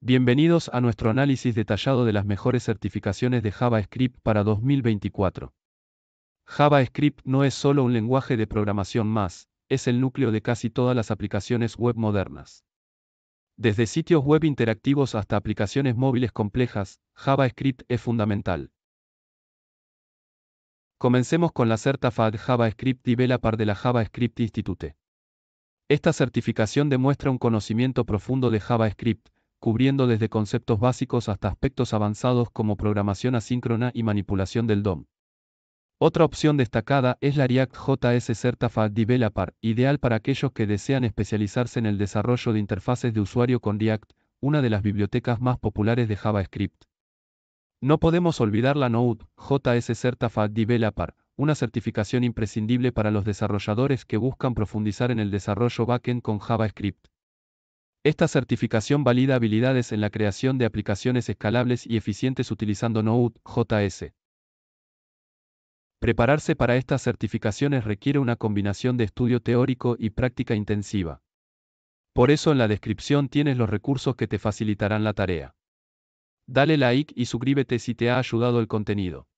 Bienvenidos a nuestro análisis detallado de las mejores certificaciones de JavaScript para 2024. JavaScript no es solo un lenguaje de programación más, es el núcleo de casi todas las aplicaciones web modernas. Desde sitios web interactivos hasta aplicaciones móviles complejas, JavaScript es fundamental. Comencemos con la Certified JavaScript Developer de la JavaScript Institute. Esta certificación demuestra un conocimiento profundo de JavaScript, cubriendo desde conceptos básicos hasta aspectos avanzados como programación asíncrona y manipulación del DOM. Otra opción destacada es la React JS Certified Developer, ideal para aquellos que desean especializarse en el desarrollo de interfaces de usuario con React, una de las bibliotecas más populares de JavaScript. No podemos olvidar la Node JS Certified Developer, una certificación imprescindible para los desarrolladores que buscan profundizar en el desarrollo backend con JavaScript. Esta certificación valida habilidades en la creación de aplicaciones escalables y eficientes utilizando Node.js. Prepararse para estas certificaciones requiere una combinación de estudio teórico y práctica intensiva. Por eso en la descripción tienes los recursos que te facilitarán la tarea. Dale like y suscríbete si te ha ayudado el contenido.